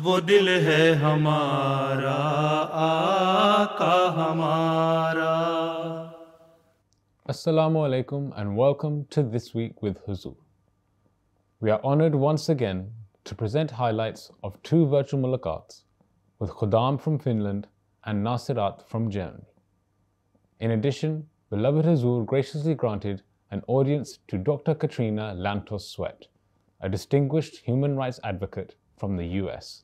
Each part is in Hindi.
वो दिल है हमारा आका हमारा Assalamu alaikum and welcome to This Week with Huzur. We are honored once again to present highlights of two virtual mulaqats with Khudam from Finland and Nasirat from Germany. In addition, beloved Hazur graciously granted an audience to Dr. Katrina Lantos Sweat, a distinguished human rights advocate from the US.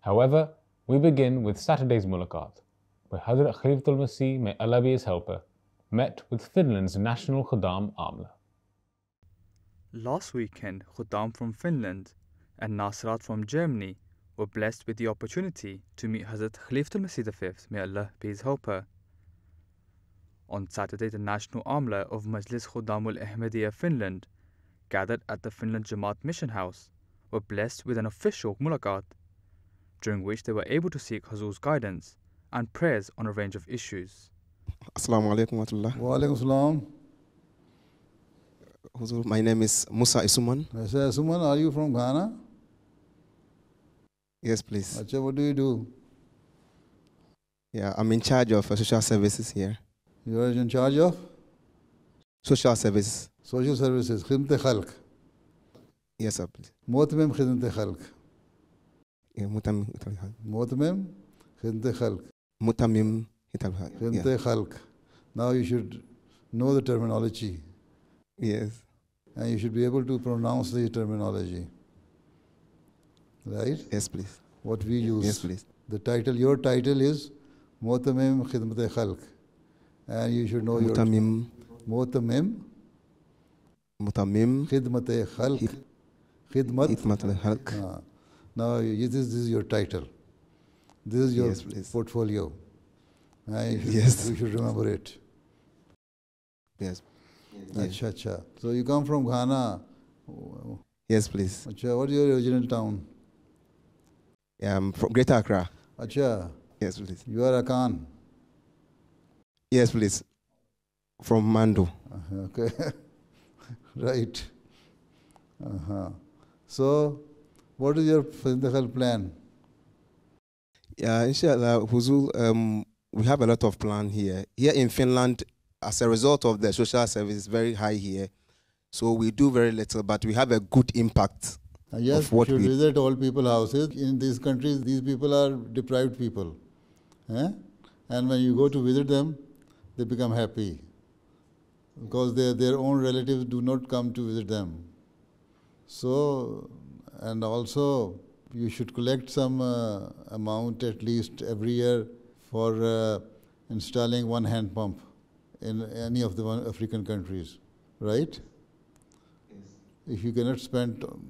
However, we begin with Saturday's Mulaqat, where Hazrat Khalifatul Masih, may Allah be his helper, met with Finland's national Khuddam Amla. Last weekend, Khuddam from Finland and Nasrat from Germany were blessed with the opportunity to meet Hazrat Khalifatul Masih V, may Allah be his helper. On Saturday, the National Amla of Majlis Khuddamul Ahmadiyya Finland gathered at the Finland Jamaat Mission House were blessed with an official mulaqat, during which they were able to seek Hazur's guidance and prayers on a range of issues. Assalamu alaikum wa rahmatullah. my name is Musa Isuman. Musa Isuman, are you from Ghana? Yes, please. what do you do? Yeah, I'm in charge of uh, social services here. You are in charge of? Social services. Social services, Khidmat Khalq. Yes, sir, please. موتمم خدمة خلق. متمم متمم خدمة خلق. متمم خدمة خلق. Now you should know the terminology. Yes. And you should be able to pronounce the terminology. Right? Yes, please. What we use. Yes, please. The title, your title is Motamim Khidmat Khalq. And you should know Mutamim. your. Motamim. Motamim. Motamim. Khidmat Khalq. Khidmat. Khidmatul Khalq. Uh, ah. now, this, this is your title. This is your yes, portfolio. Uh, yes. You should remember it. Yes. Acha, acha. So you come from Ghana. Yes, please. Acha, what is your original town? Yeah, I'm from Greater Accra. Acha. Yes, please. You are a Khan. Yes, please. From Mando. Uh uh-huh, okay. right. Uh-huh. So, what is your Sindhakal plan? Yeah, inshallah, Huzul, um, we have a lot of plan here. Here in Finland, as a result of the social service is very high here, so we do very little, but we have a good impact. Uh, yes, of what should we visit all people houses. In these countries, these people are deprived people. Eh? And when you go to visit them, they become happy because their, their own relatives do not come to visit them. So, and also you should collect some uh, amount at least every year for uh, installing one hand pump in any of the African countries, right? Yes. If you cannot spend um,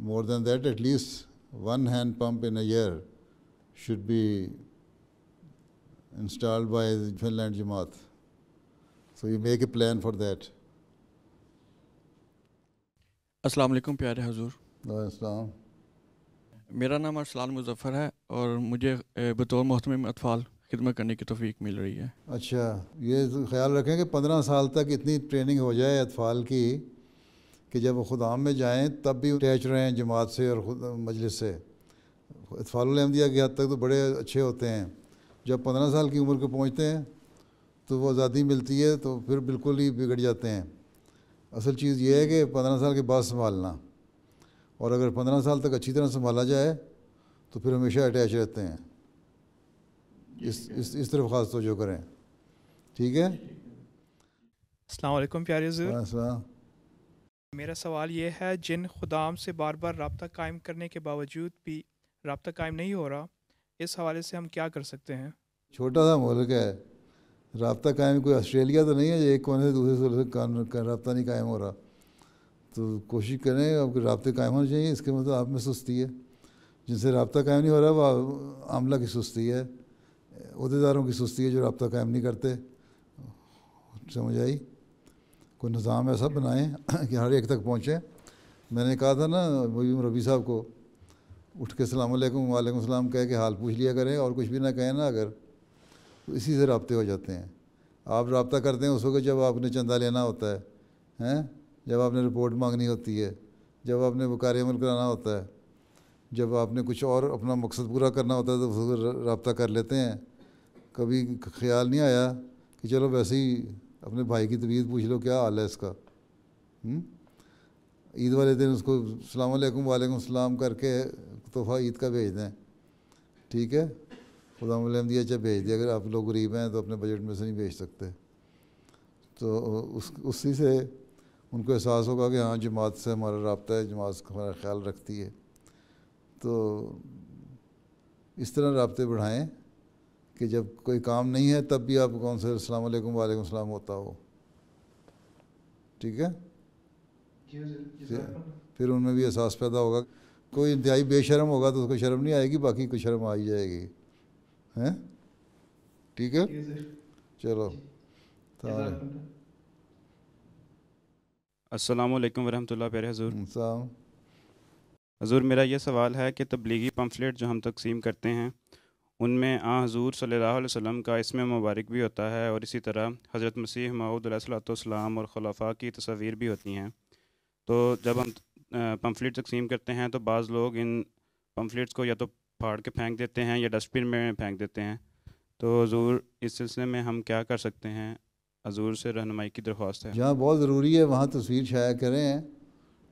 more than that, at least one hand pump in a year should be installed by Finland Jamaat. So you make a plan for that. अस्सलाम वालेकुम प्यारे हजूर मेरा नाम अरसलान मुजफ़र है और मुझे बतौर मोहतम अतफ़ाल खिदमत करने की तोफीक मिल रही है अच्छा ये ख्याल रखें कि पंद्रह साल तक इतनी ट्रेनिंग हो जाए अतफ़ाल की कि जब वो खुदाम में जाएँ तब भी अटैच रहें जमात से और खुद मजलिस से अहमदिया की हद तक तो बड़े अच्छे होते हैं जब पंद्रह साल की उम्र को पहुँचते हैं तो वो आज़ादी मिलती है तो फिर बिल्कुल ही बिगड़ जाते हैं असल चीज़ ये है कि पंद्रह साल के बाद संभालना और अगर पंद्रह साल तक अच्छी तरह संभाला जाए तो फिर हमेशा अटैच रहते हैं इस इस इस तरफ खास तो जो करें ठीक है अलकुम प्यारे मेरा सवाल ये है जिन खुदाम से बार बार रबता कायम करने के बावजूद भी रबता कायम नहीं हो रहा इस हवाले से हम क्या कर सकते हैं छोटा सा मुल्क है रबता कायम कोई ऑस्ट्रेलिया तो नहीं है एक कोने से दूसरे से रबता नहीं कायम हो रहा तो कोशिश करें आपके रबते कायम होने चाहिए इसके मतलब आप में सुस्ती है जिनसे रबता कायम नहीं हो रहा वो आमला की सुस्ती है अहदेदारों की सुस्ती है जो रबता कायम नहीं करते समझ आई कोई निज़ाम ऐसा बनाएं कि हर एक तक पहुँचें मैंने कहा था ना मयूम रबी साहब को उठ के सलाम वालेकुम वालेकुम सलाम कह के हाल पूछ लिया करें और कुछ भी ना कहें ना अगर इसी से रबते हो जाते हैं आप रबता करते हैं उस वक्त जब आपने चंदा लेना होता है हैं जब आपने रिपोर्ट मांगनी होती है जब आपने कार्यमल कराना होता है जब आपने कुछ और अपना मकसद पूरा करना होता है तो उसको रबता कर लेते हैं कभी ख्याल नहीं आया कि चलो वैसे ही अपने भाई की तबीयत पूछ लो क्या हाल है इसका हम्म? ईद वाले दिन उसको सलाम वालेकुम वालेकुम सलाम करके तोहफा ईद का भेज दें ठीक है गुलाम दिया अच्छा भेज दिया अगर आप लोग गरीब हैं तो अपने बजट में से नहीं भेज सकते तो उस उसी से उनको एहसास होगा कि हाँ जमात से हमारा रबता है जमात हमारा ख्याल रखती है तो इस तरह रबते बढ़ाएँ कि जब कोई काम नहीं है तब भी आप कौन से अस्सलाम वालेकुम सलाम होता हो ठीक है फिर, फिर उनमें भी एहसास पैदा होगा कोई इंतहाई बेशरम होगा तो उसको शर्म नहीं आएगी बाकी कुछ शर्म आ ही जाएगी हैं ठीक है चलो अस्सलाम वालेकुम वरहमतुल्लाह प्यारे हजूर हम्म, हजूर मेरा यह सवाल है कि तबलीगी पम्फलेट जो हम तकसीम करते हैं उनमें आ हजूर सल्लल्लाहु अलैहि वसल्लम का इसमें मुबारक भी होता है और इसी तरह हज़रत मसीह माऊदलाम और खलाफा की तस्वीर भी होती हैं तो जब हम पम्फलेट तकसीम करते हैं तो बाज़ लोग इन पम्फलेट्स को या तो फाड़ के फेंक देते हैं या डस्टबिन में फेंक देते हैं तो हजूर इस सिलसिले में हम क्या कर सकते हैं हजूर से रहनमाई की दरख्वास्त है जहाँ बहुत ज़रूरी है वहाँ तस्वीर शाया करें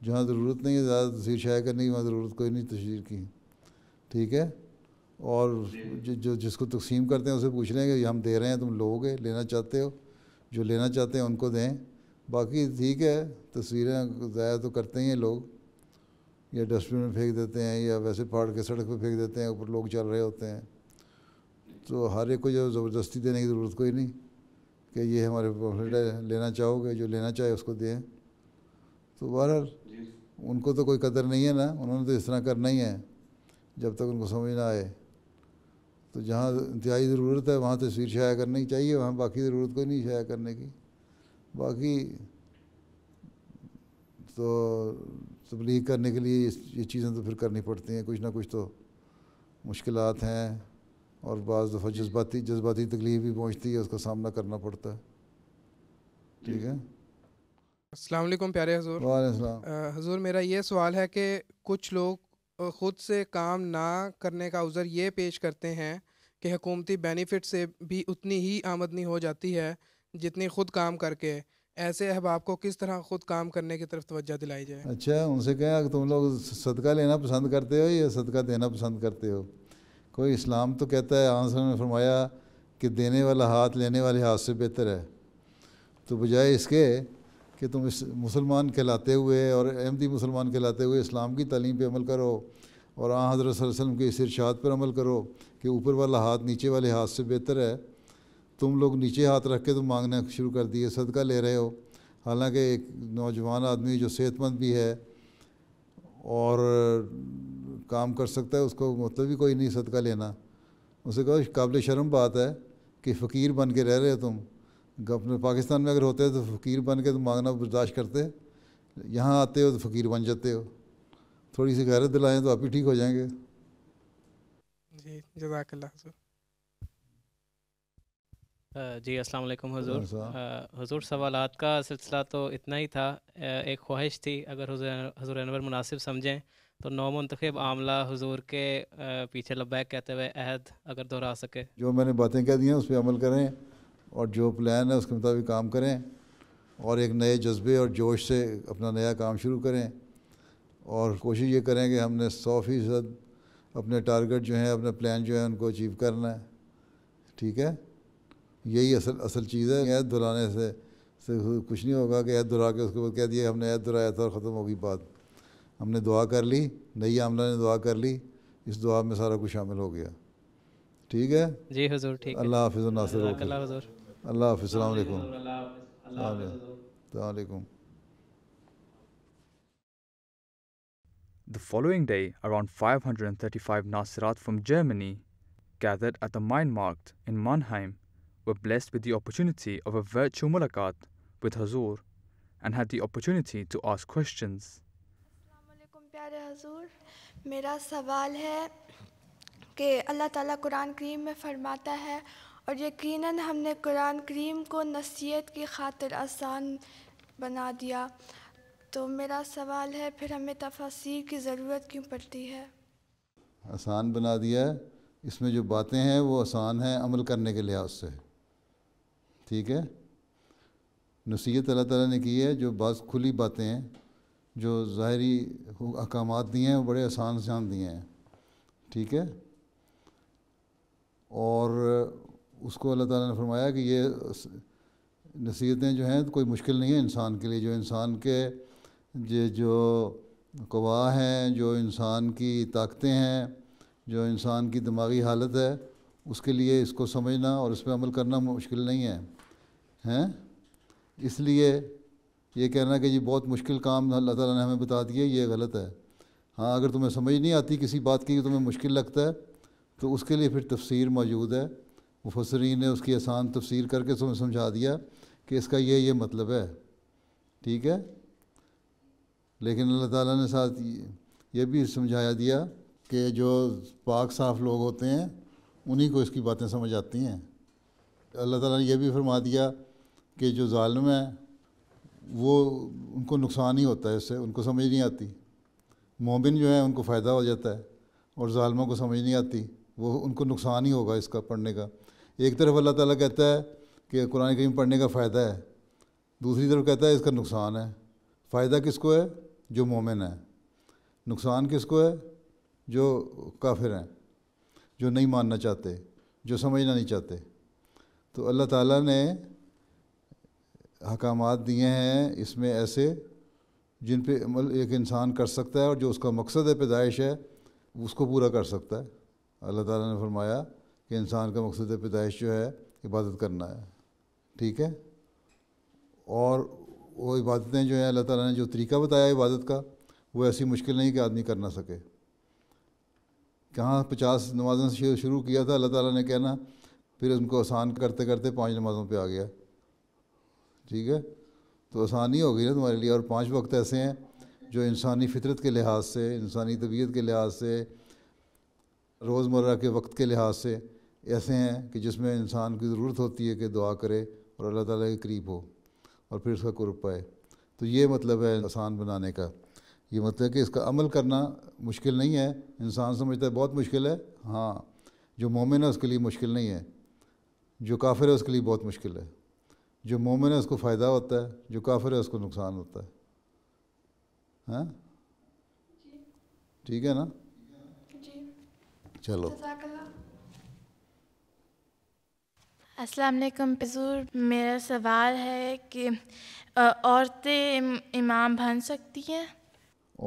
जहाँ ज़रूरत नहीं है ज़्यादा तस्वीर शाया करने की वहाँ ज़रूरत कोई नहीं तस्वीर की ठीक है और जो, जो जिसको तकसीम करते हैं उसे पूछ रहे हैं कि हम दे रहे हैं तुम लोगे लेना चाहते हो जो लेना चाहते हैं उनको दें बाकी ठीक है तस्वीरें ज़ाया तो करते ही हैं लोग या डस्टबिन में फेंक देते हैं या वैसे पहाड़ के सड़क पर फेंक देते हैं ऊपर लोग चल रहे होते हैं तो हर एक को जो ज़बरदस्ती देने की ज़रूरत कोई नहीं कि ये हमारे है लेना चाहोगे जो लेना चाहे उसको दें तो बहरहाल उनको तो कोई कदर नहीं है ना उन्होंने तो इस तरह करना ही है जब तक उनको समझ ना आए तो जहाँ इंतहाई ज़रूरत है वहाँ तस्वीर शाया करनी चाहिए वहाँ बाकी ज़रूरत कोई नहीं शाया करने की बाकी तो तबलीग करने के लिए ये चीज़ें तो फिर करनी पड़ती हैं कुछ ना कुछ तो मुश्किल हैं और बज़ दफ़ा जज्बाती जज्बाती तकलीफ भी पहुँचती है उसका सामना करना पड़ता है ठीक है असलम प्यारे हजूर हजूर मेरा ये सवाल है कि कुछ लोग ख़ुद से काम ना करने का उज़र ये पेश करते हैं कि हुकूमती बेनिफिट से भी उतनी ही आमदनी हो जाती है जितनी खुद काम करके ऐसे अहबाब को किस तरह खुद काम करने की तरफ तोज्जा दिलाई जाए अच्छा उनसे कहें अगर तुम लोग सदका लेना पसंद करते हो या सदका देना पसंद करते हो कोई इस्लाम तो कहता है आंसर ने फरमाया कि देने वाला हाथ लेने वाले हाथ से बेहतर है तो बजाय इसके कि तुम इस मुसलमान कहलाते हुए और अहमदी मुसलमान कहलाते हुए इस्लाम की तालीम पर अमल करो और आ हज़रत वसल्लम के इस इरशाद पर अमल करो कि ऊपर वाला हाथ नीचे वाले हाथ से बेहतर है तुम लोग नीचे हाथ रख के तुम तो मांगना शुरू कर दिए सदका ले रहे हो हालांकि एक नौजवान आदमी जो सेहतमंद भी है और काम कर सकता है उसको मतलब भी कोई नहीं सदका लेना उसे कहो काबिल शर्म बात है कि फ़कीर बन के रह रहे हो तुम अपने पाकिस्तान में अगर होते तो फ़कीर बन के तुम मांगना बर्दाश्त करते यहाँ आते हो तो फ़कीर बन जाते हो थोड़ी सी गैरत दिलाएँ तो आप ही ठीक हो जाएंगे जी सर जी अस्सलाम वालेकुम हजूर हुजूर सवालात का सिलसिला तो इतना ही था एक ख्वाहिश थी अगर हजूर अनवर मुनासिब समझें तो नौ मंतखब आमला हजूर के पीछे लब्बैक कहते हुए अहद अगर दोहरा सके जो मैंने बातें कह दी हैं उस पर अमल करें और जो प्लान है उसके मुताबिक काम करें और एक नए जज्बे और जोश से अपना नया काम शुरू करें और कोशिश ये करें कि हमने सौ फ़ीसद अपने टारगेट जो हैं अपने प्लान जो हैं उनको अचीव करना है ठीक है यही असल असल चीज़ है ऐद दुराने से, से कुछ नहीं होगा कि ऐद दुरा के उसके बाद कह दिया हमने ऐद दुराया था और ख़त्म होगी बात हमने दुआ कर ली नई आमला ने दुआ कर ली इस दुआ में सारा कुछ शामिल हो गया ठीक है जी हजूर ठीक अल्लाह हाफिज़ नासिर अल्लाह हाफिज़ सलामकुम The following day, around 535 Nasirat from Germany gathered at the mine marked in Mannheim were blessed with the opportunity of a virtual mulaqat with Hazur and had the opportunity to ask questions. हजूर मेरा सवाल है कि अल्लाह ताला कुरान करीम में फरमाता है और यकीनन हमने कुरान करीम को नसीहत की खातिर आसान बना दिया तो मेरा सवाल है फिर हमें तफसीर की ज़रूरत क्यों पड़ती है आसान बना दिया इसमें जो बातें हैं वो आसान हैं अमल करने के लिहाज से ठीक है नसीहत अल्लाह ताला ने की है जो बाज़ खुली बातें हैं जो ज़ाहरी अहकाम दिए हैं वो बड़े आसान जान दिए हैं ठीक है और उसको अल्लाह ताला ने फरमाया कि ये नसीहतें जो हैं तो कोई मुश्किल नहीं है इंसान के लिए जो इंसान के जे जो कवा हैं जो इंसान की ताकतें हैं जो इंसान की दिमागी हालत है उसके लिए इसको समझना और इस पर अमल करना मुश्किल नहीं है हैं इसलिए ये कहना कि ये बहुत मुश्किल काम अल्लाह ताला ने हमें बता दिया ये गलत है हाँ अगर तुम्हें समझ नहीं आती किसी बात की तुम्हें मुश्किल लगता है तो उसके लिए फिर तफसीर मौजूद है मुफसरीन ने उसकी आसान तफसीर करके तुम्हें समझा दिया कि इसका ये ये मतलब है ठीक है लेकिन अल्लाह ताला ने साथ ये भी समझाया दिया कि जो पाक साफ लोग होते हैं उन्हीं को इसकी बातें समझ आती हैं अल्लाह ताला ने यह भी फरमा दिया कि जो ालम हैं वो उनको नुकसान ही होता है इससे उनको समझ नहीं आती मोमिन जो है उनको फ़ायदा हो जाता है और ालमों को समझ नहीं आती वो उनको नुकसान ही होगा इसका पढ़ने का एक तरफ अल्लाह ताला कहता है कि कुरान करीम पढ़ने का फ़ायदा है दूसरी तरफ कहता है इसका नुकसान है फ़ायदा किसको है जो मोमिन है नुकसान किसको है जो काफिर हैं जो नहीं मानना चाहते जो समझना नहीं चाहते तो अल्लाह ताला ने अहकाम दिए हैं इसमें ऐसे जिन पे अमल एक इंसान कर सकता है और जो उसका मकसद है पैदाइश है उसको पूरा कर सकता है अल्लाह ताला ने फरमाया कि इंसान का मकसद पैदाइश जो है इबादत करना है ठीक है और वो इबादतें जो हैं अल्लाह ताला ने जो तरीका बताया इबादत का वो ऐसी मुश्किल नहीं कि आदमी कर ना सके कहाँ पचास नमाजों से शुरू किया था अल्लाह ताला ने कहना फिर उनको आसान करते करते पाँच नमाज़ों पर आ गया ठीक है तो आसानी होगी ना तुम्हारे लिए और पांच वक्त ऐसे हैं जो इंसानी फितरत के लिहाज से इंसानी तबीयत के लिहाज से रोज़मर्रा के वक्त के लिहाज से ऐसे हैं कि जिसमें इंसान की ज़रूरत होती है कि दुआ करे और अल्लाह ताला के करीब हो और फिर उसका कुर्ब पाए तो ये मतलब है आसान बनाने का ये मतलब कि इसका अमल करना मुश्किल नहीं है इंसान समझता है बहुत मुश्किल है हाँ जो मोमिन है उसके लिए मुश्किल नहीं है जो काफिर है उसके लिए बहुत मुश्किल है जो मोमिन है उसको फ़ायदा होता है जो काफिर है उसको नुकसान होता है हैं ठीक है ना चलो असलम पजूर मेरा सवाल है कि औरतें इमाम बन सकती हैं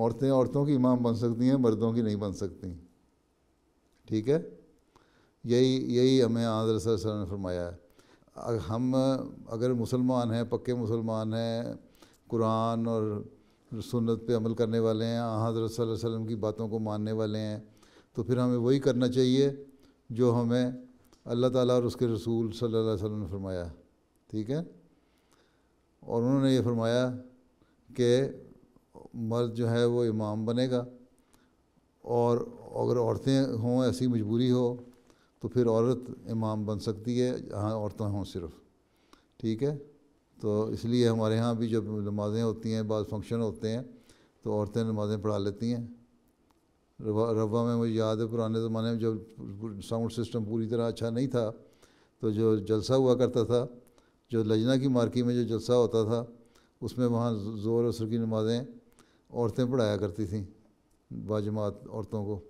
औरतें औरतों की इमाम बन सकती हैं मर्दों की नहीं बन सकती ठीक है यही यही हमें आदर सर सर ने फरमाया है हम अगर मुसलमान हैं पक्के मुसलमान हैं कुरान और सुन्नत पे अमल करने वाले हैं हज़रत वसल्लम की बातों को मानने वाले हैं तो फिर हमें वही करना चाहिए जो हमें अल्लाह ताला और उसके रसूल सल्लल्लाहु अलैहि वसल्लम ने फरमाया ठीक है और उन्होंने ये फरमाया कि मर्द जो है वो इमाम बनेगा और अगर औरतें हों ऐसी मजबूरी हो तो फिर औरत इमाम बन सकती है जहाँ औरतें हों सिर्फ ठीक है तो इसलिए हमारे यहाँ भी जब नमाज़ें होती हैं बाद फंक्शन होते हैं तो औरतें नमाज़ें पढ़ा लेती हैं रवा रबा में मुझे याद है पुराने ज़माने में जब साउंड सिस्टम पूरी तरह अच्छा नहीं था तो जो जलसा हुआ करता था जो लजना की मार्की में जो जलसा होता था उसमें वहाँ ज़ोर असर की नमाज़ें औरतें पढ़ाया करती थीं बाजमात औरतों को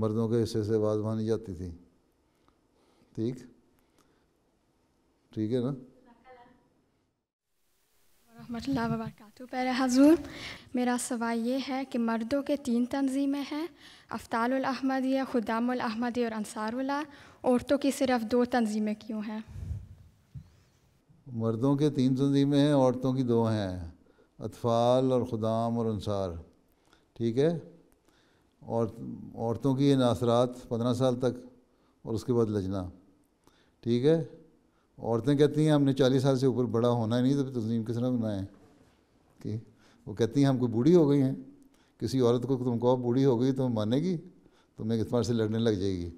मर्दों के हिस्से से आवाज़ वहाँ जाती थी ठीक ठीक है ना वरहमल्ला पैर हजूर मेरा सवाल ये है कि मर्दों के तीन तंजीमें हैं खुदाम ख़ुदामहमदी और अंसारुल्ला औरतों की सिर्फ दो तंजीमें क्यों हैं मर्दों के तीन तंजीमें हैं औरतों की दो हैं अतफ़ाल और ख़ुदाम और अनसार ठीक है और औरतों की ये नासरात पंद्रह साल तक और उसके बाद लजना ठीक है औरतें कहती हैं हमने चालीस साल से ऊपर बड़ा होना नहीं तो तंजीम किस तरह बनाए कि वो कहती हैं हम कोई बूढ़ी हो गई हैं किसी औरत को तुम कहो बूढ़ी हो गई तो मानेगी तो तुम्हें तुम्हारे से लड़ने लग जाएगी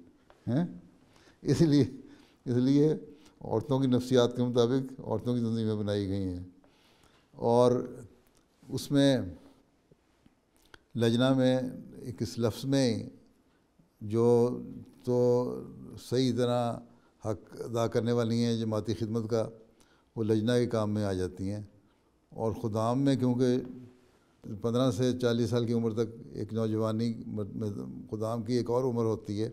हैं इसलिए इसलिए औरतों की नफ्सियात के मुताबिक औरतों की तंजीमें बनाई गई हैं और उसमें लजना में एक इस लफ्ज़ में जो तो सही तरह हक अदा करने वाली हैं जमाती खिदमत का वो लजना के काम में आ जाती हैं और खुदाम में क्योंकि पंद्रह से चालीस साल की उम्र तक एक नौजवानी में खुदाम की एक और उम्र होती है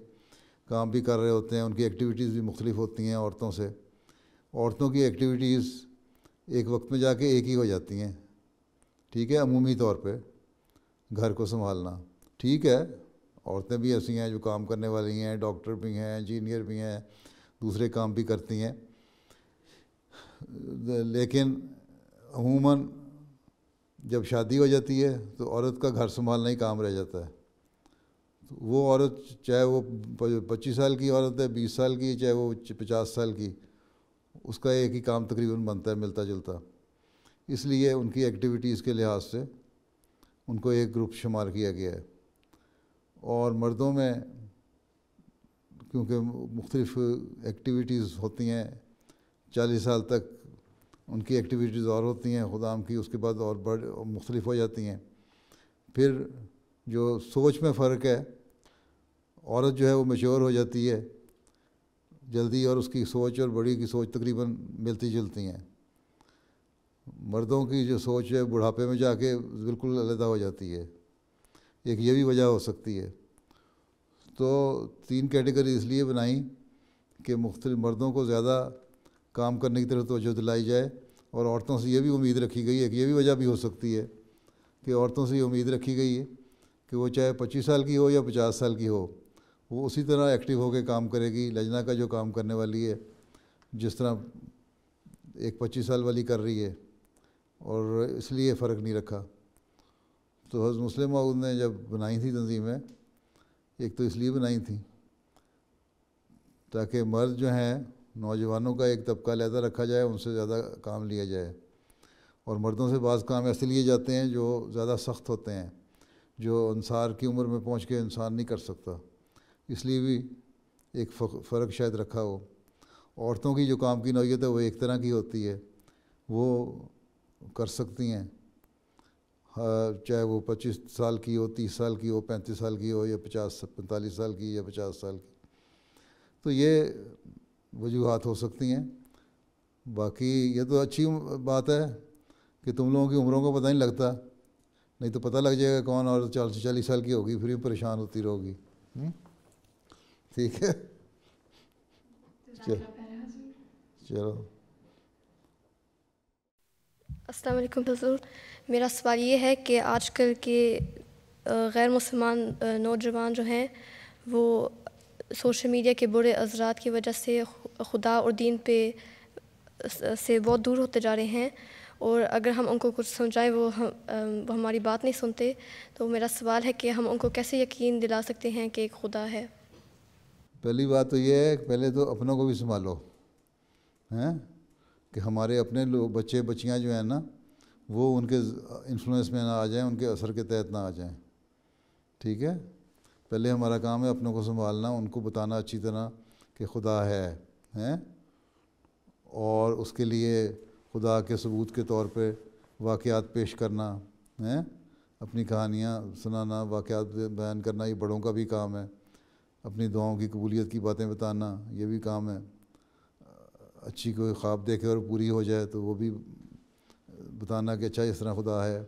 काम भी कर रहे होते हैं उनकी एक्टिविटीज़ भी मुख्तलिफ होती हैं औरतों से औरतों की एक्टिविटीज़ एक वक्त में जाके एक ही हो जाती हैं ठीक है अमूमी तौर पर घर को संभालना ठीक है औरतें भी ऐसी हैं जो काम करने वाली हैं डॉक्टर भी हैं इंजीनियर भी हैं दूसरे काम भी करती हैं लेकिन अमूमन जब शादी हो जाती है तो औरत का घर संभालना ही काम रह जाता है तो वो औरत चाहे वो पच्चीस साल की औरत है बीस साल की चाहे वो पचास साल की उसका एक ही काम तकरीबन बनता है मिलता जुलता इसलिए उनकी एक्टिविटीज़ के लिहाज से उनको एक ग्रुप शुमार किया गया है और मर्दों में क्योंकि मुख्तलिफ एक्टिविटीज़ होती हैं चालीस साल तक उनकी एक्टिविटीज़ और होती हैं खुदाम की उसके बाद और बढ़ मुख्तलिफ हो जाती हैं फिर जो सोच में फ़र्क है औरत जो है वो मेच्योर हो जाती है जल्दी और उसकी सोच और बड़ी की सोच तकरीबन मिलती जुलती हैं मर्दों की जो सोच है बुढ़ापे में जाके बिल्कुल अलहदा हो जाती है एक ये भी वजह हो सकती है तो तीन कैटेगरी इसलिए बनाई कि मुख्तल मर्दों को ज़्यादा काम करने की तरफ तोजह दिलाई जाए और औरतों से ये भी उम्मीद रखी गई है कि ये भी वजह भी हो सकती है कि औरतों से ये उम्मीद रखी गई है कि वो चाहे पच्चीस साल की हो या पचास साल की हो वो उसी तरह एक्टिव होकर काम करेगी लजना का जो काम करने वाली है जिस तरह एक पच्चीस साल वाली कर रही है और इसलिए फ़र्क नहीं रखा तो हज़ मुस्लिम ने जब बनाई थी तंजीमें एक तो इसलिए बनाई थी ताकि मर्द जो हैं नौजवानों का एक तबका लहदा रखा जाए उनसे ज़्यादा काम लिया जाए और मर्दों से बाज़ काम ऐसे लिए जाते हैं जो ज़्यादा सख्त होते हैं जो अनसार की उम्र में पहुंच के इंसान नहीं कर सकता इसलिए भी एक फ़र्क शायद रखा हो औरतों की जो काम की नौीयत है वो एक तरह की होती है वो कर सकती हैं हाँ, चाहे वो पच्चीस साल की हो तीस साल की हो पैंतीस साल की हो या पचास पैंतालीस साल की या पचास साल की तो ये वजूहत हो सकती हैं बाकी ये तो अच्छी बात है कि तुम लोगों की उम्रों को पता नहीं लगता नहीं तो पता लग जाएगा कौन और चालीस चालीस साल की होगी फिर भी परेशान होती रहोगी हम्म? ठीक है तो चलो चलो अस्सलाम वालेकुम हजूर मेरा सवाल ये है कि आजकल के गैर मुसलमान नौजवान जो हैं वो सोशल मीडिया के बुरे अजरात की वजह से खुदा और दीन पे से बहुत दूर होते जा रहे हैं और अगर हम उनको कुछ समझाएं वो हम वो हमारी बात नहीं सुनते तो मेरा सवाल है कि हम उनको कैसे यकीन दिला सकते हैं कि एक खुदा है पहली बात तो ये है पहले तो अपनों को भी संभालो हैं कि हमारे अपने लोग बच्चे बच्चियाँ जो हैं ना वो उनके इन्फ्लुएंस में ना आ जाएं उनके असर के तहत ना आ जाएं ठीक है पहले हमारा काम है अपनों को संभालना उनको बताना अच्छी तरह कि खुदा है हैं और उसके लिए खुदा के सबूत के तौर पे वाक़ात पेश करना हैं अपनी कहानियाँ सुनाना वाक़ात बयान करना ये बड़ों का भी काम है अपनी दुआओं की कबूलियत की बातें बताना ये भी काम है अच्छी कोई ख्वाब देखे और पूरी हो जाए तो वो भी बताना कि अच्छा इस तरह खुदा है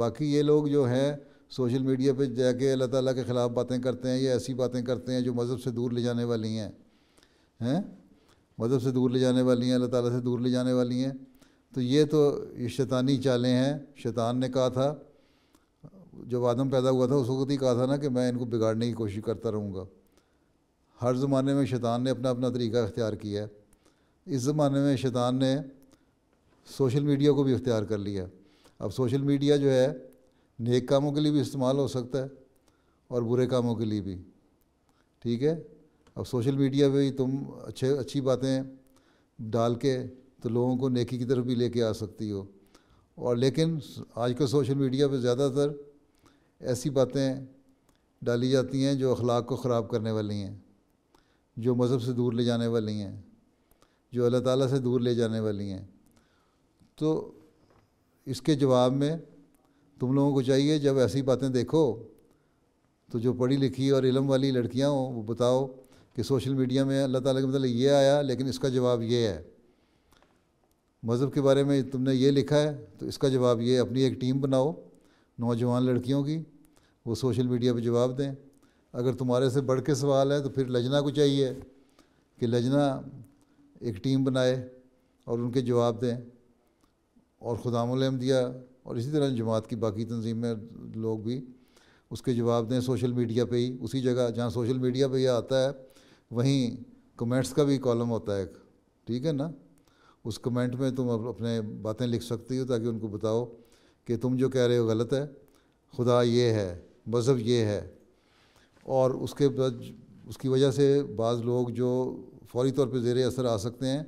बाकी ये लोग जो हैं सोशल मीडिया पे जाके अल्लाह ताला के ख़िलाफ़ बातें करते हैं या ऐसी बातें करते हैं जो मज़हब से दूर ले जाने वाली हैं हैं मज़हब से दूर ले जाने वाली हैं अल्लाह ताला से दूर ले जाने वाली हैं तो ये तो ये शैतानी चालें हैं शैतान ने कहा था जब आदम पैदा हुआ था उस वक्त ही कहा था ना कि मैं इनको बिगाड़ने की कोशिश करता रहूँगा हर ज़माने में शैतान ने अपना अपना तरीका अख्तियार किया है इस ज़माने में शैतान ने सोशल मीडिया को भी इख्तियार कर लिया अब सोशल मीडिया जो है नेक कामों के लिए भी इस्तेमाल हो सकता है और बुरे कामों के लिए भी ठीक है अब सोशल मीडिया पे भी तुम अच्छे अच्छी बातें डाल के तो लोगों को नेकी की तरफ भी लेके आ सकती हो और लेकिन आजकल सोशल मीडिया पे ज़्यादातर ऐसी बातें डाली जाती हैं जो अखलाक को ख़राब करने वाली हैं जो मज़हब से दूर ले जाने वाली हैं जो अल्लाह ताला से दूर ले जाने वाली हैं तो इसके जवाब में तुम लोगों को चाहिए जब ऐसी बातें देखो तो जो पढ़ी लिखी और इलम वाली लड़कियाँ हों वो बताओ कि सोशल मीडिया में अल्लाह ताला के मतलब ये आया लेकिन इसका जवाब ये है मज़हब के बारे में तुमने ये लिखा है तो इसका जवाब ये अपनी एक टीम बनाओ नौजवान लड़कियों की वो सोशल मीडिया पर जवाब दें अगर तुम्हारे से बढ़ के सवाल है तो फिर लजना को चाहिए कि लजना एक टीम बनाए और उनके जवाब दें और खुदामुल दिया और इसी तरह जमात की बाकी तंजीमें लोग भी उसके जवाब दें सोशल मीडिया पे ही उसी जगह जहाँ सोशल मीडिया पे यह आता है वहीं कमेंट्स का भी कॉलम होता है एक ठीक है ना उस कमेंट में तुम अपने बातें लिख सकती हो ताकि उनको बताओ कि तुम जो कह रहे हो गलत है खुदा ये है मज़हब ये है और उसके बाद उसकी वजह से बाज़ लोग जो फौरी तौर पे ज़ेर असर आ सकते हैं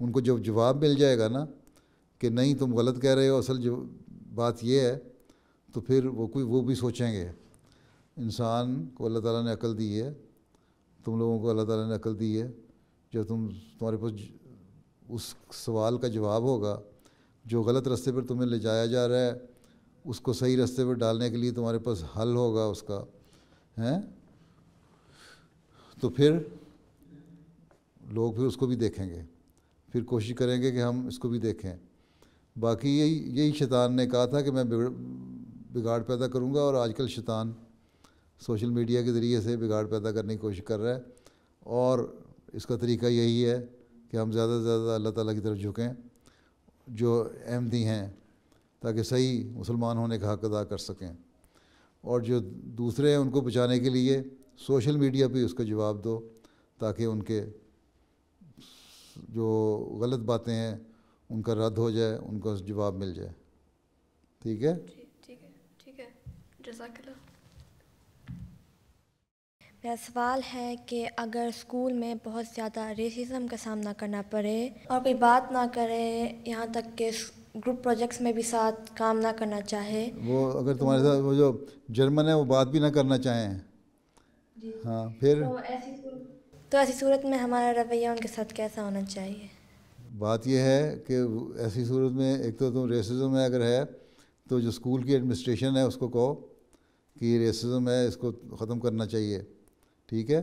उनको जब जवाब मिल जाएगा ना कि नहीं तुम गलत कह रहे हो असल जो बात ये है तो फिर वो कोई वो भी सोचेंगे इंसान को अल्लाह ताला ने अकल दी है तुम लोगों को अल्लाह ताला ने अकल दी है जब तुम तुम्हारे पास उस सवाल का जवाब होगा जो गलत रास्ते पर तुम्हें ले जाया जा रहा है उसको सही रास्ते पर डालने के लिए तुम्हारे पास हल होगा उसका हैं तो फिर लोग फिर उसको भी देखेंगे फिर कोशिश करेंगे कि हम इसको भी देखें बाकी यही यही शैतान ने कहा था कि मैं बिगड़ बिगाड़ पैदा करूँगा और आजकल शैतान सोशल मीडिया के ज़रिए से बिगाड़ पैदा करने की कोशिश कर रहा है और इसका तरीका यही है कि हम ज़्यादा से ज़्यादा अल्लाह ताला की तरफ झुकें जो अहमदी हैं ताकि सही मुसलमान होने का हक अदा कर सकें और जो दूसरे हैं उनको बचाने के लिए सोशल मीडिया पर उसका जवाब दो ताकि उनके जो गलत बातें हैं उनका रद्द हो जाए उनका जवाब मिल जाए ठीक है ठीक है ठीक है मेरा सवाल है कि अगर स्कूल में बहुत ज़्यादा रेसिज्म का सामना करना पड़े और कोई बात ना करे यहाँ तक कि ग्रुप प्रोजेक्ट्स में भी साथ काम ना करना चाहे वो अगर तुम्हारे साथ वो जो जर्मन है वो बात भी ना करना चाहें हाँ फिर तो ऐसी तो ऐसी सूरत में हमारा रवैया उनके साथ कैसा होना चाहिए बात यह है कि ऐसी सूरत में एक तो तुम रेसिज्म है अगर है तो जो स्कूल की एडमिनिस्ट्रेशन है उसको कहो कि रेसिज्म है इसको ख़त्म करना चाहिए ठीक है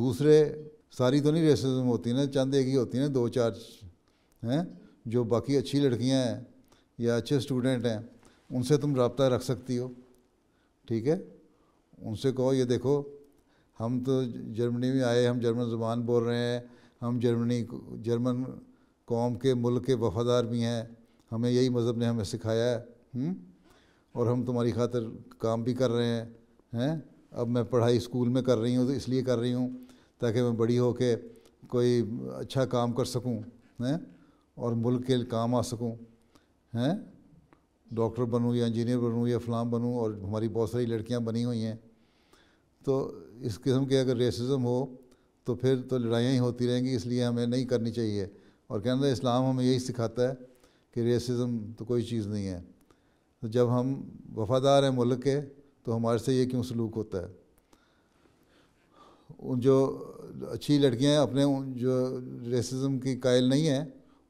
दूसरे सारी तो नहीं रेसिज्म होती ना चंद एक ही होती ना दो चार हैं जो बाकी अच्छी लड़कियां हैं या अच्छे स्टूडेंट हैं उनसे तुम रबता रख सकती हो ठीक है उनसे कहो ये देखो हम तो जर्मनी में आए हम जर्मन ज़ुबान बोल रहे हैं हम जर्मनी जर्मन कौम के मुल्क के वफादार भी हैं हमें यही मज़हब ने हमें सिखाया है हुँ? और हम तुम्हारी खातर काम भी कर रहे हैं हैं अब मैं पढ़ाई स्कूल में कर रही हूँ तो इसलिए कर रही हूँ ताकि मैं बड़ी हो के कोई अच्छा काम कर सकूँ हैं और मुल्क के काम आ सकूँ हैं डॉक्टर बनूँ या इंजीनियर बनूँ या फ़लाम बनूँ और हमारी बहुत सारी लड़कियाँ बनी हुई हैं तो इस किस्म के अगर रेसिज्म हो तो फिर तो लड़ाइयाँ ही होती रहेंगी इसलिए हमें नहीं करनी चाहिए और कहना इस्लाम हमें यही सिखाता है कि रेसिज्म तो कोई चीज़ नहीं है तो जब हम वफ़ादार हैं मुल्क के तो हमारे से ये क्यों सलूक होता है उन जो अच्छी लड़कियाँ हैं अपने जो रेसिज्म की कायल नहीं हैं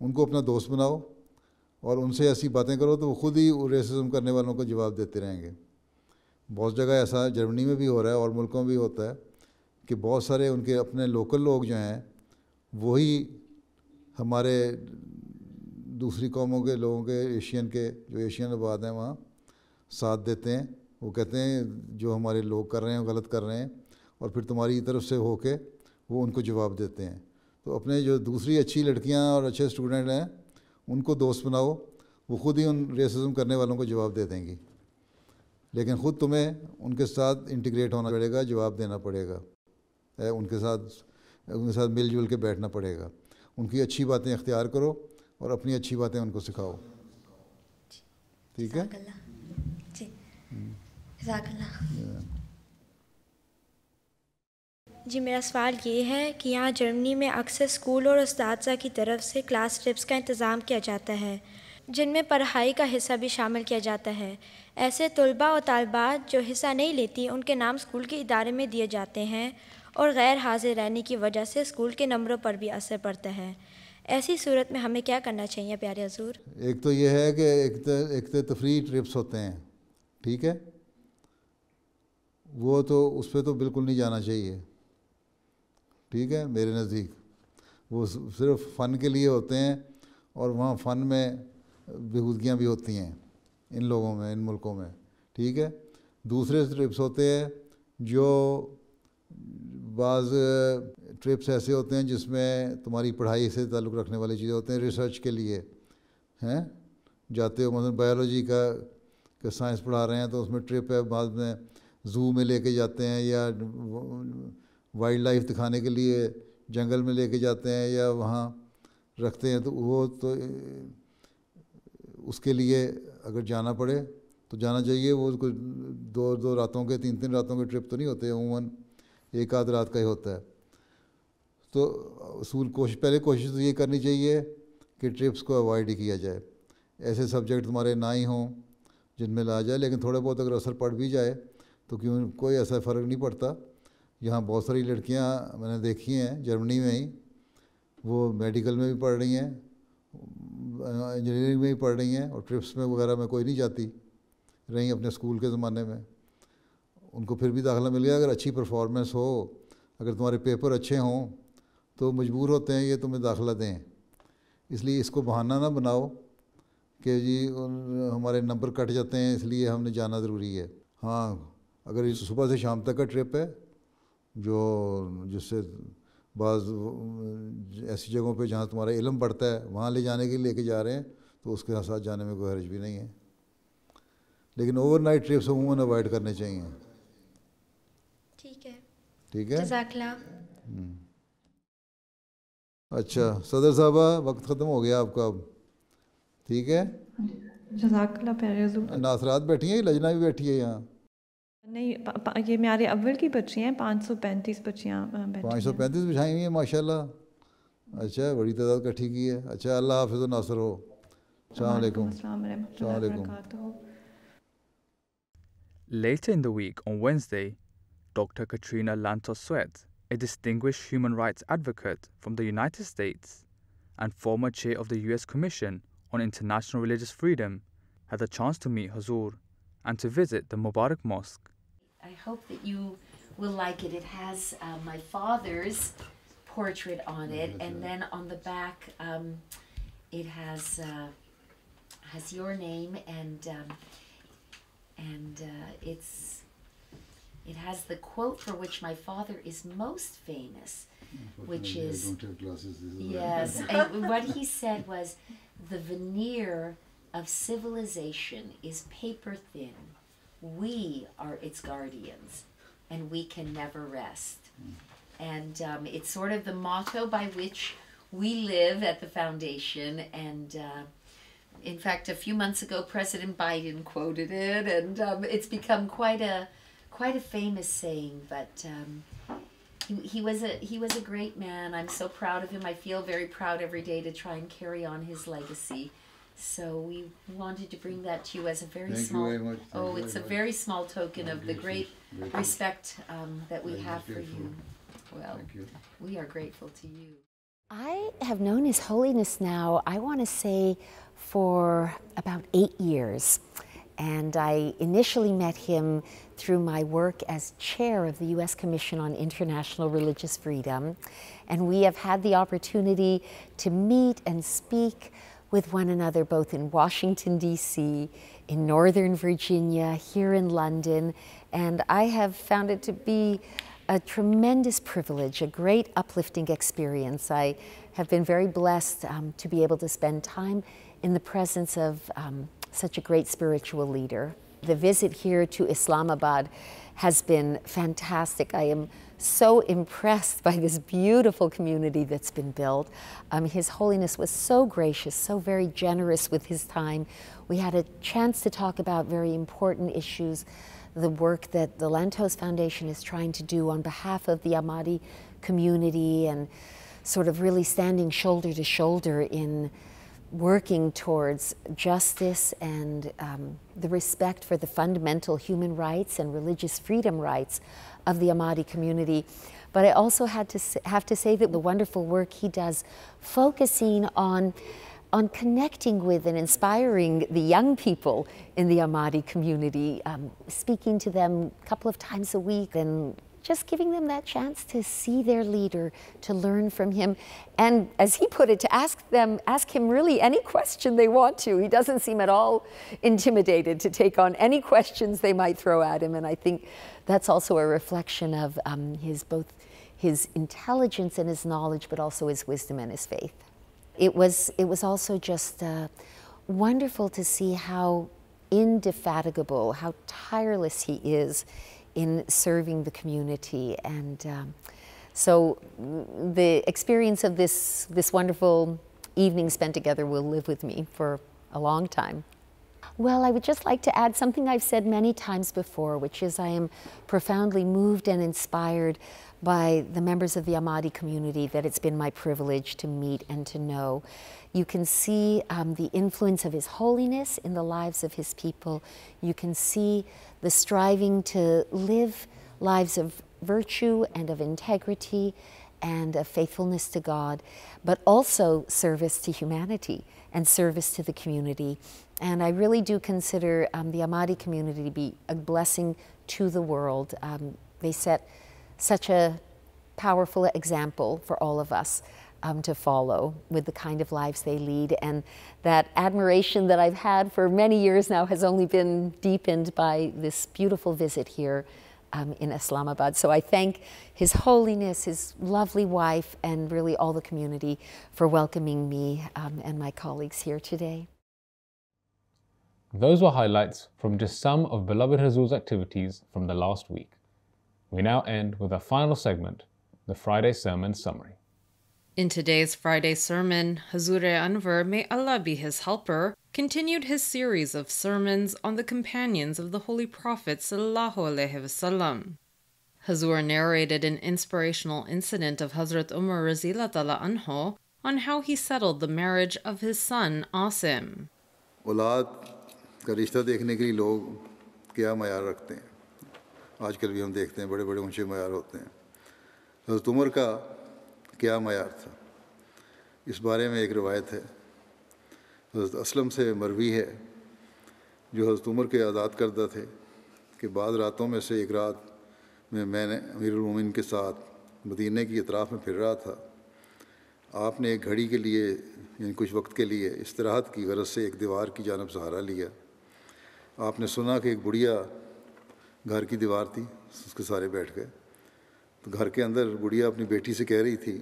उनको अपना दोस्त बनाओ और उनसे ऐसी बातें करो तो वो खुद ही रेसिज्म करने वालों को जवाब देते रहेंगे बहुत जगह ऐसा जर्मनी में भी हो रहा है और मुल्कों में भी होता है कि बहुत सारे उनके अपने लोकल लोग जो हैं वही हमारे दूसरी कौमों के लोगों के एशियन के जो एशियन आबाद हैं वहाँ साथ देते हैं वो कहते हैं जो हमारे लोग कर रहे हैं गलत कर रहे हैं और फिर तुम्हारी तरफ से हो के वो उनको जवाब देते हैं तो अपने जो दूसरी अच्छी लड़कियाँ और अच्छे स्टूडेंट हैं उनको दोस्त बनाओ वो खुद ही उन रेसिज्म करने वालों को जवाब दे देंगी लेकिन ख़ुद तुम्हें उनके साथ इंटीग्रेट होना पड़ेगा जवाब देना पड़ेगा उनके साथ उनके साथ मिलजुल के बैठना पड़ेगा उनकी अच्छी बातें इख्तियार करो और अपनी अच्छी बातें उनको सिखाओ ठीक है जी मेरा सवाल ये है कि यहाँ जर्मनी में अक्सर स्कूल और उस की तरफ से क्लास ट्रिप्स का इंतज़ाम किया जाता है जिनमें पढ़ाई का हिस्सा भी शामिल किया जाता है ऐसे तलबा और तालबात जो हिस्सा नहीं लेती उनके नाम स्कूल के इदारे में दिए जाते हैं और गैर हाजिर रहने की वजह से स्कूल के नंबरों पर भी असर पड़ता है ऐसी सूरत में हमें क्या करना चाहिए प्यारे हजूर एक तो यह है कि एक तो एक तो तफरी तो ट्रिप्स होते हैं ठीक है वो तो उस पर तो बिल्कुल नहीं जाना चाहिए ठीक है मेरे नज़दीक वो सिर्फ फ़न के लिए होते हैं और वहाँ फ़न में बेहूदगियाँ भी होती हैं इन लोगों में इन मुल्कों में ठीक है दूसरे ट्रिप्स होते हैं जो बाज़ ट्रिप्स ऐसे होते हैं जिसमें तुम्हारी पढ़ाई से ताल्लुक़ रखने वाली चीज़ें होते हैं रिसर्च के लिए हैं जाते हो मतलब बायोलॉजी का का साइंस पढ़ा रहे हैं तो उसमें ट्रिप है बाद में ज़ू में लेके जाते हैं या वाइल्ड लाइफ दिखाने के लिए जंगल में लेके जाते हैं या वहाँ रखते हैं तो वो तो उसके लिए अगर जाना पड़े तो जाना चाहिए वो कुछ दो दो रातों के तीन तीन रातों के ट्रिप तो नहीं होते अमूमन एक आध रात का ही होता है तो असूल कोशिश पहले कोशिश तो ये करनी चाहिए कि ट्रिप्स को अवॉइड ही किया जाए ऐसे सब्जेक्ट तुम्हारे ना ही हों जिनमें ला जाए लेकिन थोड़ा बहुत अगर असर पड़ भी जाए तो क्यों कोई ऐसा फ़र्क नहीं पड़ता यहाँ बहुत सारी लड़कियाँ मैंने देखी हैं जर्मनी में ही वो मेडिकल में भी पढ़ रही हैं इंजीनियरिंग में ही पढ़ रही हैं और ट्रिप्स में वगैरह में कोई नहीं जाती रहीं अपने स्कूल के ज़माने में उनको फिर भी दाखिला मिल गया अगर अच्छी परफॉर्मेंस हो अगर तुम्हारे पेपर अच्छे हों तो मजबूर होते हैं ये तुम्हें दाखिला दें इसलिए इसको बहाना ना बनाओ कि जी हमारे नंबर कट जाते हैं इसलिए हमने जाना ज़रूरी है हाँ अगर सुबह से शाम तक का ट्रिप है जो जिससे बाज़ ऐसी जगहों पे जहाँ तुम्हारा इलम बढ़ता है वहाँ ले जाने के लिए लेके जा रहे हैं तो उसके साथ जाने में कोई हर्ज भी नहीं है लेकिन ओवरनाइट ट्रिप्स अमूमन अवॉइड करने चाहिए ठीक है ठीक है हम्म। अच्छा सदर साहबा वक्त ख़त्म हो गया आपका अब ठीक है नासरात बैठी है लजना भी बैठी है यहाँ नहीं प, प, ये म्यारे अव्वल की बच्चियाँ हैं पाँच सौ पैंतीस बच्चियाँ पाँच सौ पैंतीस बिछाई हुई हैं माशाल्लाह अच्छा बड़ी तादाद इकट्ठी की है अच्छा अल्लाह हाफिज नासर हो Later in the week, on Wednesday, Dr. Katrina Lantos Sweat, a distinguished human rights advocate from the United States and former chair of the US Commission on International Religious Freedom, had the chance to meet Hazur and to visit the Mubarak Mosque. I hope that you will like it. It has uh, my father's portrait on it, and then on the back, um, it has uh, has your name and um, and uh, it's it has the quote for which my father is most famous, which is yes. what he said was, "The veneer of civilization is paper thin." we are its guardians and we can never rest. And um, it's sort of the motto by which we live at the foundation. And uh, in fact, a few months ago, President Biden quoted it, and um, it's become quite a quite a famous saying. But um, he, he was a he was a great man. I'm so proud of him. I feel very proud every day to try and carry on his legacy. So we wanted to bring that to you as a very Thank small. very much. oh, Thank it's a much. very small token of the great respect um, that we have for you. Well, you. we are grateful to you. I have known His Holiness now, I want to say, for about eight years. And I initially met him through my work as chair of the U.S. Commission on International Religious Freedom. And we have had the opportunity to meet and speak with one another, both in Washington, D.C., in Northern Virginia, here in London, and I have found it to be a tremendous privilege, a great uplifting experience. I have been very blessed um, to be able to spend time in the presence of um, such a great spiritual leader. The visit here to Islamabad has been fantastic. I am so impressed by this beautiful community that's been built. Um, His Holiness was so gracious, so very generous with his time. We had a chance to talk about very important issues, the work that the Lantos Foundation is trying to do on behalf of the Ahmadi community and sort of really standing shoulder to shoulder in working towards justice and um, the respect for the fundamental human rights and religious freedom rights of the Ahmadi community. But I also had to have to say that the wonderful work he does focusing on on connecting with and inspiring the young people in the Ahmadi community, um, speaking to them a couple of times a week and just giving them that chance to see their leader, to learn from him, and as he put it, to ask them, ask him really any question they want to. He doesn't seem at all intimidated to take on any questions they might throw at him, and I think that's also a reflection of um, his both his intelligence and his knowledge, but also his wisdom and his faith. It was it was also just uh, wonderful to see how indefatigable, how tireless he is in serving the community. And um, so the experience of this, this wonderful evening spent together will live with me for a long time. Well, I would just like to add something I've said many times before, which is I am profoundly moved and inspired by the members of the Ahmadi community that it's been my privilege to meet and to know. You can see um, the influence of His Holiness in the lives of His people. You can see the striving to live lives of virtue and of integrity and of faithfulness to God, but also service to humanity and service to the community and I really do consider um, the Ahmadi community to be a blessing to the world. Um, they set such a powerful example for all of us um, to follow with the kind of lives they lead. And that admiration that I've had for many years now has only been deepened by this beautiful visit here um, in Islamabad. So I thank His Holiness, His lovely wife, and really all the community for welcoming me um, and my colleagues here today. Those were highlights from just some of beloved Hazul's activities from the last week. We now end with our final segment, the Friday Sermon Summary. In today's Friday sermon, Hazur Anwar, may Allah be his helper, continued his series of sermons on the companions of the Holy Prophet Hazur narrated an inspirational incident of Hazrat Umar Razilatala anhu on how he settled the marriage of his son Asim. का रिश्ता देखने के लिए लोग क्या मैार रखते हैं आजकल भी हम देखते हैं बड़े बड़े ऊँचे मैार होते हैं हजरत उमर का क्या मैार था इस बारे में एक रवायत है हजरत असलम से मरवी है जो हजरत उमर के आज़ाद करदा थे कि बाद रातों में से एक रात में मैंने उमिन के साथ मदीने की अतराफ़ में फिर रहा था आपने एक घड़ी के लिए यानी कुछ वक्त के लिए तरह की गरज से एक दीवार की जानब सहारा लिया आपने सुना कि एक बुढ़िया घर की दीवार थी उसके सारे बैठ गए तो घर के अंदर बुढ़िया अपनी बेटी से कह रही थी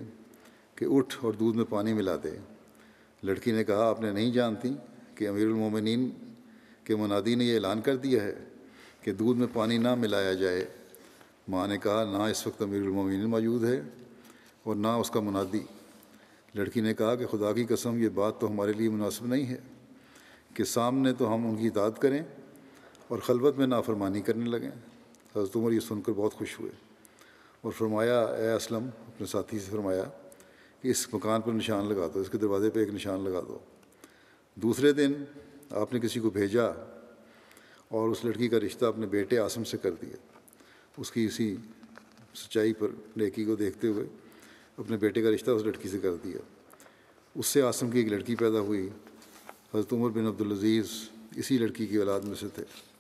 कि उठ और दूध में पानी मिला दे लड़की ने कहा आपने नहीं जानती कि अमीरमिन के मुनादी ने यह ऐलान कर दिया है कि दूध में पानी ना मिलाया जाए माँ ने कहा ना इस वक्त अमीरमिन मौजूद है और ना उसका मुनादी लड़की ने कहा कि खुदा की कसम ये बात तो हमारे लिए मुनासिब नहीं है कि सामने तो हम उनकी इताद करें और खलबत में नाफरमानी करने लगे हज़रत उमर ये सुनकर बहुत खुश हुए और फरमाया ए असलम अपने साथी से फरमाया कि इस मकान पर निशान लगा दो इसके दरवाज़े पर एक निशान लगा दो दूसरे दिन आपने किसी को भेजा और उस लड़की का रिश्ता अपने बेटे आसम से कर दिया उसकी इसी सच्चाई पर नेकी को देखते हुए अपने बेटे का रिश्ता उस लड़की से कर दिया उससे आसम की एक लड़की पैदा हुई हज़रत उमर बिन अब्दुलज़ीज़ इसी लड़की की औलाद में से थे